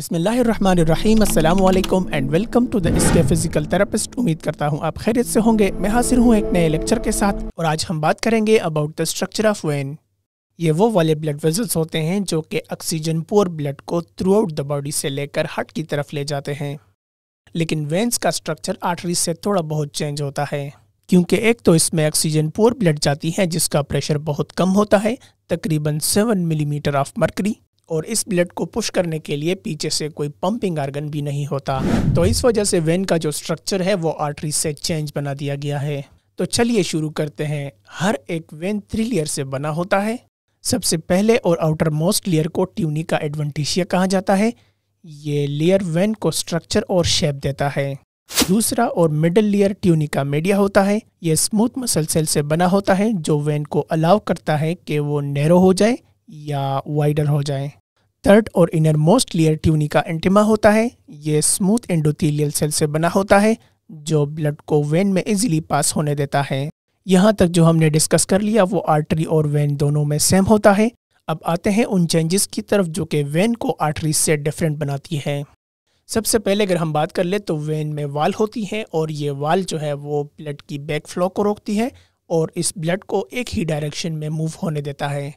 बिसमीम and welcome to the इसके physical therapist उम्मीद करता हूँ आप खैरियत से होंगे मैं हाजिर हूँ एक नए लेक्चर के साथ और आज हम बात करेंगे about the structure of vein ये वो वाले ब्लड वेजल्स होते हैं जो कि ऑक्सीजन पोर ब्लड को थ्रू आउट द बॉडी से लेकर हार्ट की तरफ ले जाते हैं लेकिन वेंस का स्ट्रक्चर आर्टरी से थोड़ा बहुत चेंज होता है क्योंकि एक तो इसमें ऑक्सीजन पोर ब्लड जाती है जिसका प्रेशर बहुत कम होता है तकरीबन सेवन मिलीमीटर ऑफ मरकरी और इस ब्लड को पुश करने के लिए पीछे से कोई पंपिंग आर्गन भी नहीं होता तो इस वजह से वेन का जो स्ट्रक्चर है वो आर्टरी से चेंज बना दिया गया है तो चलिए शुरू करते हैं हर एक वेन थ्री लेयर से बना होता है सबसे पहले और आउटर मोस्ट लेयर को ट्यूनिका एडवेंटिशिया कहा जाता है ये लेयर वेन को स्ट्रक्चर और शेप देता है दूसरा और मिडल लेयर ट्यूनिका मीडिया होता है ये स्मूथ मसल सेल से बना होता है जो वेन को अलाउ करता है कि वो नैरो हो जाए या वाइडर हो जाए थर्ड और innermost layer tunica intima होता है ये स्मूथ एंडोथीलियल सेल से बना होता है जो ब्लड को वेन में इजीली पास होने देता है यहाँ तक जो हमने डिस्कस कर लिया वो आर्टरी और वेन दोनों में सेम होता है अब आते हैं उन चेंजेस की तरफ जो कि वेन को आर्टरी से डिफरेंट बनाती है सबसे पहले अगर हम बात कर ले तो वेन में वाल होती है और ये वाल जो है वो ब्लड की बैक फ्लो को रोकती है और इस ब्लड को एक ही डायरेक्शन में मूव होने देता है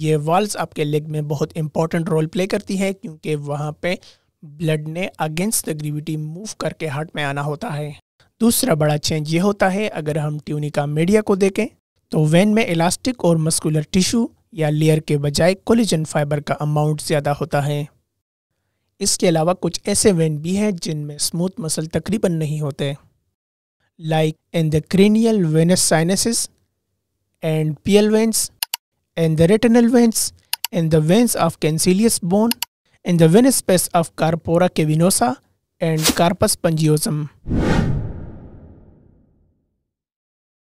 ये वाल्स आपके लेग में बहुत इंपॉर्टेंट रोल प्ले करती है क्योंकि वहाँ पे ब्लड ने अगेंस्ट द ग्रेविटी मूव करके हार्ट में आना होता है दूसरा बड़ा चेंज ये होता है अगर हम ट्यूनिका मीडिया को देखें तो वेन में इलास्टिक और मस्कुलर टिश्यू या लेयर के बजाय कोलिजन फाइबर का अमाउंट ज़्यादा होता है इसके अलावा कुछ ऐसे वेन भी हैं जिनमें स्मूथ मसल तकरीबन नहीं होते like in the cranial venous sinuses and pial veins and the retinal veins and the veins of cancellous bone and the venous space of carpora cavinosa, and carpus pungiosum.